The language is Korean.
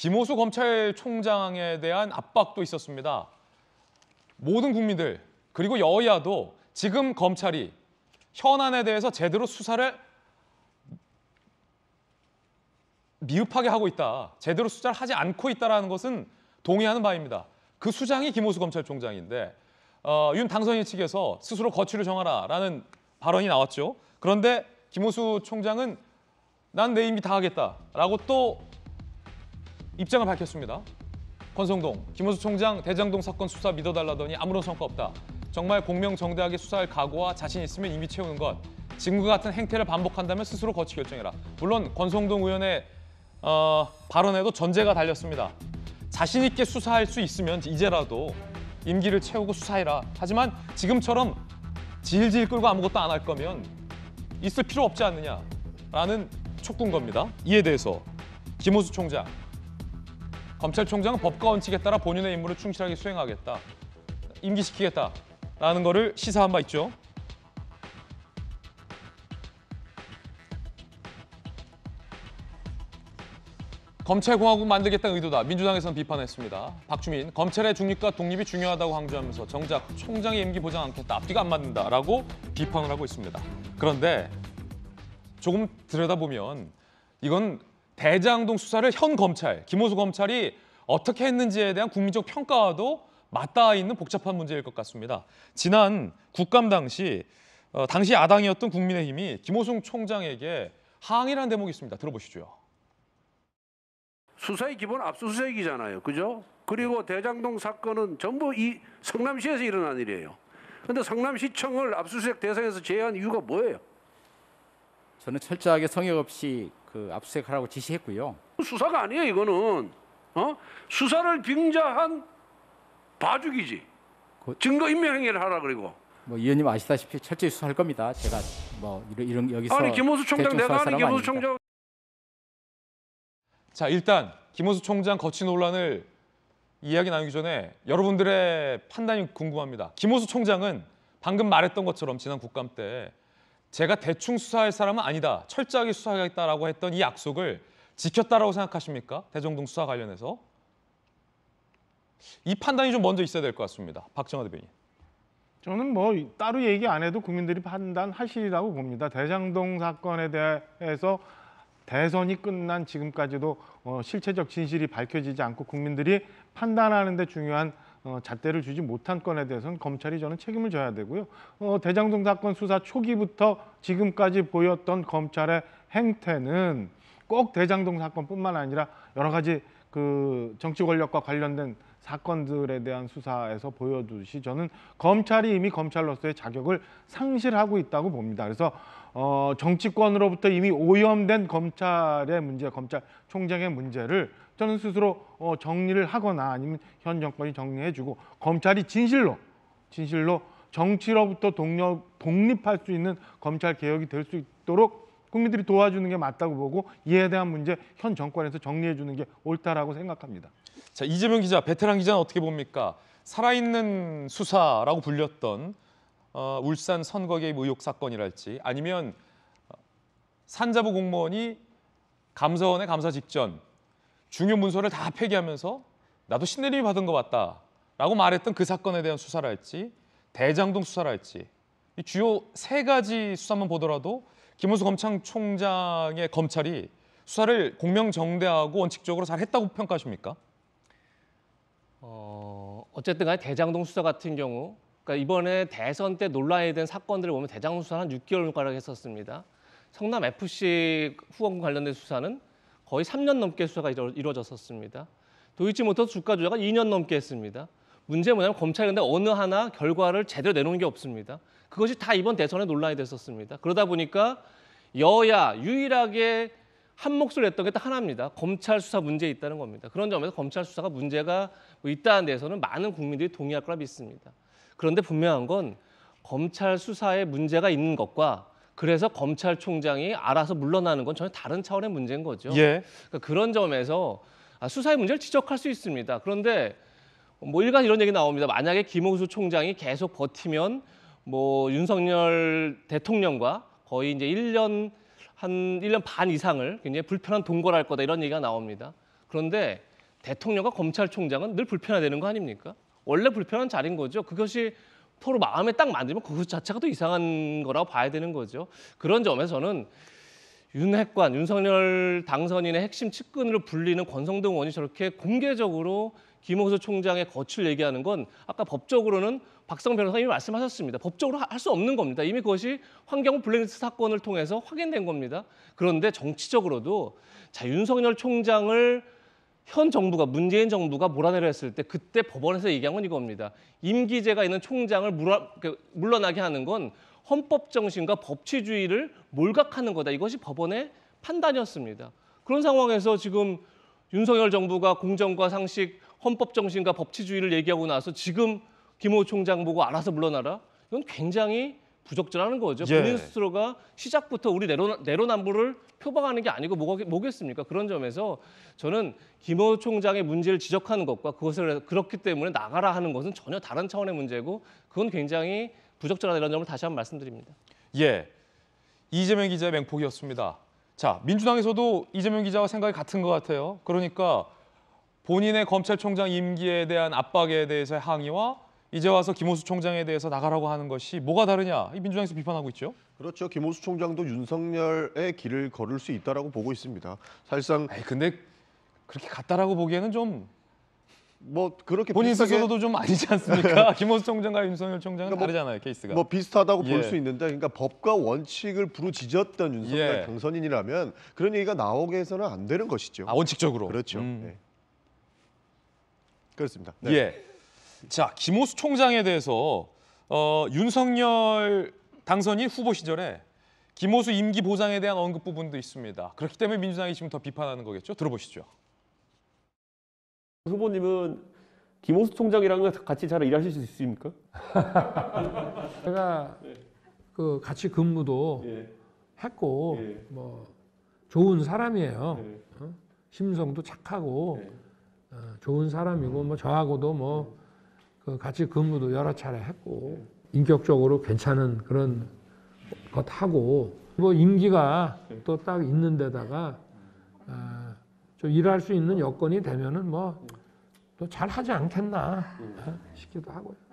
김호수 검찰총장에 대한 압박도 있었습니다. 모든 국민들 그리고 여야도 지금 검찰이 현안에 대해서 제대로 수사를 미흡하게 하고 있다. 제대로 수사를 하지 않고 있다는 것은 동의하는 바입니다. 그 수장이 김호수 검찰총장인데 어, 윤 당선인 측에서 스스로 거취를 정하라라는 발언이 나왔죠. 그런데 김호수 총장은 난 내 힘이 다 하겠다라고 또 입장을 밝혔습니다. 권성동, 김호수 총장 대장동 사건 수사 믿어달라더니 아무런 성과 없다. 정말 공명정대하게 수사할 각오와 자신 있으면 이미 채우는 것. 지금과 같은 행태를 반복한다면 스스로 거치 결정해라. 물론 권성동 의원의 어, 발언에도 전제가 달렸습니다. 자신 있게 수사할 수 있으면 이제라도 임기를 채우고 수사해라. 하지만 지금처럼 질질 끌고 아무것도 안 할 거면 있을 필요 없지 않느냐라는 촉구인 겁니다. 이에 대해서 김호수 총장 검찰총장은 법과 원칙에 따라 본인의 임무를 충실하게 수행하겠다. 임기시키겠다라는 것을 시사한 바 있죠. 검찰공화국 만들겠다는 의도다. 민주당에서는 비판했습니다. 박주민, 검찰의 중립과 독립이 중요하다고 강조하면서 정작 총장의 임기 보장 않겠다, 앞뒤가 안 맞는다라고 비판을 하고 있습니다. 그런데 조금 들여다보면 이건 대장동 수사를 현 검찰, 김호수 검찰이 어떻게 했는지에 대한 국민적 평가와도 맞닿아 있는 복잡한 문제일 것 같습니다. 지난 국감 당시 어, 당시 야당이었던 국민의힘이 김호승 총장에게 항의란 대목이 있습니다. 들어보시죠. 수사의 기본 압수수색이잖아요. 그죠? 그리고 대장동 사건은 전부 이 성남시에서 일어난 일이에요. 근데 성남시청을 압수수색 대상에서 제외한 이유가 뭐예요? 저는 철저하게 성역 없이 그압수색하라고 지시했고요. 수사가 아니에요 이거는 어? 수사를 빙자한 봐주기지. 그... 증거 인멸행위를 하라 그리고. 뭐 의원님 아시다시피 철저히 수사할 겁니다. 제가 뭐 이런, 이런 여기서 아니 김호수 총장 내가 아는 김호수 총장. 자 일단 김호수 총장 거친 논란을 이야기 나누기 전에 여러분들의 판단이 궁금합니다. 김호수 총장은 방금 말했던 것처럼 지난 국감 때 제가 대충 수사할 사람은 아니다, 철저하게 수사하겠다라고 했던 이 약속을 지켰다라고 생각하십니까? 대정동 수사 관련해서 이 판단이 좀 먼저 있어야 될 것 같습니다. 박정화 대변인. 저는 뭐 따로 얘기 안 해도 국민들이 판단하시리라고 봅니다. 대장동 사건에 대해서 대선이 끝난 지금까지도 어, 실체적 진실이 밝혀지지 않고 국민들이 판단하는 데 중요한 어, 잣대를 주지 못한 건에 대해서는 검찰이 저는 책임을 져야 되고요. 어, 대장동 사건 수사 초기부터 지금까지 보였던 검찰의 행태는 꼭 대장동 사건뿐만 아니라 여러 가지 그 정치 권력과 관련된 사건들에 대한 수사에서 보여주듯이 저는 검찰이 이미 검찰로서의 자격을 상실하고 있다고 봅니다. 그래서 어, 정치권으로부터 이미 오염된 검찰의 문제, 검찰총장의 문제를 저는 스스로 어, 정리를 하거나 아니면 현 정권이 정리해주고 검찰이 진실로 진실로 정치로부터 동력, 독립할 수 있는 검찰 개혁이 될 수 있도록 국민들이 도와주는 게 맞다고 보고 이에 대한 문제 현 정권에서 정리해 주는 게 옳다라고 생각합니다. 자, 이재명 기자, 베테랑 기자는 어떻게 봅니까? 살아있는 수사라고 불렸던 어, 울산 선거 개입 의혹 사건이랄지 아니면 어, 산자부 공무원이 감사원의 감사 직전 중요 문서를 다 폐기하면서 나도 신내림이 받은 것 같다라고 말했던 그 사건에 대한 수사랄지 대장동 수사랄지 이 주요 세 가지 수사만 보더라도 김문수 검찰총장의 검찰이 수사를 공명정대하고 원칙적으로 잘 했다고 평가하십니까? 어, 어쨌든 간에 대장동 수사 같은 경우 그러니까 이번에 대선 때 논란이 된 사건들을 보면 대장동 수사는 한 6개월가량 했었습니다. 성남 FC 후원금 관련된 수사는 거의 3년 넘게 수사가 이루어졌었습니다. 도이치모터 주가 조작은 2년 넘게 했습니다. 문제 뭐냐면 검찰이 근데 어느 하나 결과를 제대로 내놓은 게 없습니다. 그것이 다 이번 대선에 논란이 됐었습니다. 그러다 보니까 여야 유일하게 한 목소리 냈던 게 딱 하나입니다. 검찰 수사 문제 있다는 겁니다. 그런 점에서 검찰 수사가 문제가 뭐 있다는 데서는 많은 국민들이 동의할 거라 믿습니다. 그런데 분명한 건 검찰 수사에 문제가 있는 것과 그래서 검찰총장이 알아서 물러나는 건 전혀 다른 차원의 문제인 거죠. 예. 그러니까 그런 점에서 아, 수사의 문제를 지적할 수 있습니다. 그런데 뭐 일간 이런 얘기 나옵니다. 만약에 김호수 총장이 계속 버티면 뭐 윤석열 대통령과 거의 이제 1년 한 1년 반 이상을 굉장히 불편한 동거할 거다 이런 얘기가 나옵니다. 그런데 대통령과 검찰총장은 늘불편하되는거 아닙니까? 원래 불편한 자리인 거죠. 그것이 서로 마음에 딱 만들면 그것 자체가 또 이상한 거라고 봐야 되는 거죠. 그런 점에서는 윤핵관, 윤석열 당선인의 핵심 측근으로 불리는 권성동 의원이 저렇게 공개적으로 김호수 총장의 거취를 얘기하는 건 아까 법적으로는 박성 변호사님이 말씀하셨습니다. 법적으로 할 수 없는 겁니다. 이미 그것이 환경 블랙리스트 사건을 통해서 확인된 겁니다. 그런데 정치적으로도 자 윤석열 총장을 현 정부가 문재인 정부가 몰아내려 했을 때 그때 법원에서 얘기한 건 이겁니다. 임기제가 있는 총장을 그 물러나게 하는 건 헌법 정신과 법치주의를 몰각하는 거다. 이것이 법원의 판단이었습니다. 그런 상황에서 지금 윤석열 정부가 공정과 상식, 헌법 정신과 법치주의를 얘기하고 나서 지금 김호 총장 보고 알아서 물러나라. 이건 굉장히 부적절하는 거죠. 예. 본인 스스로가 시작부터 우리 내로, 내로남불을 표방하는 게 아니고 뭐가, 뭐겠습니까? 그런 점에서 저는 김호 총장의 문제를 지적하는 것과 그것을 그렇기 때문에 나가라 하는 것은 전혀 다른 차원의 문제고 그건 굉장히 부적절하다 이런 점을 다시 한번 말씀드립니다. 예, 이재명 기자의 맹폭이었습니다. 자, 민주당에서도 이재명 기자와 생각이 같은 것 같아요. 그러니까 본인의 검찰총장 임기에 대한 압박에 대해서 항의와 이제 와서 김호수 총장에 대해서 나가라고 하는 것이 뭐가 다르냐 민주당에서 비판하고 있죠. 그렇죠. 김호수 총장도 윤석열의 길을 걸을 수있다고 보고 있습니다. 사실상 아니, 근데 그렇게 같다라고 보기에는 좀뭐 그렇게 본인 비슷하 스스로도 좀 아니지 않습니까? 김호수 총장과 윤석열 총장은 그러니까 뭐, 다르잖아요 케이스가. 뭐 비슷하다고 예. 볼수 있는데 그러니까 법과 원칙을 부르짖었던 윤석열 예. 당선인이라면 그런 얘기가 나오게 해서는 안 되는 것이죠. 아 원칙적으로. 그렇죠. 음. 네. 그렇습니다. 네. 예. 자 김호수 총장에 대해서 어, 윤석열 당선인 후보 시절에 김호수 임기 보장에 대한 언급 부분도 있습니다. 그렇기 때문에 민주당이 지금 더 비판하는 거겠죠. 들어보시죠. 후보님은 김호수 총장이랑 같이 잘 일하실 수 있습니까? 제가 그 같이 근무도 예. 했고 예. 뭐 좋은 사람이에요. 예. 어? 심성도 착하고 예. 어, 좋은 사람이고 뭐 저하고도 뭐그 같이 근무도 여러 차례 했고 예. 인격적으로 괜찮은 그런 것 하고 뭐 임기가 예. 또딱 있는 데다가 좀 일할 수 있는 여건이 되면은 뭐 또 잘하지 않겠나 어, 싶기도 하고요.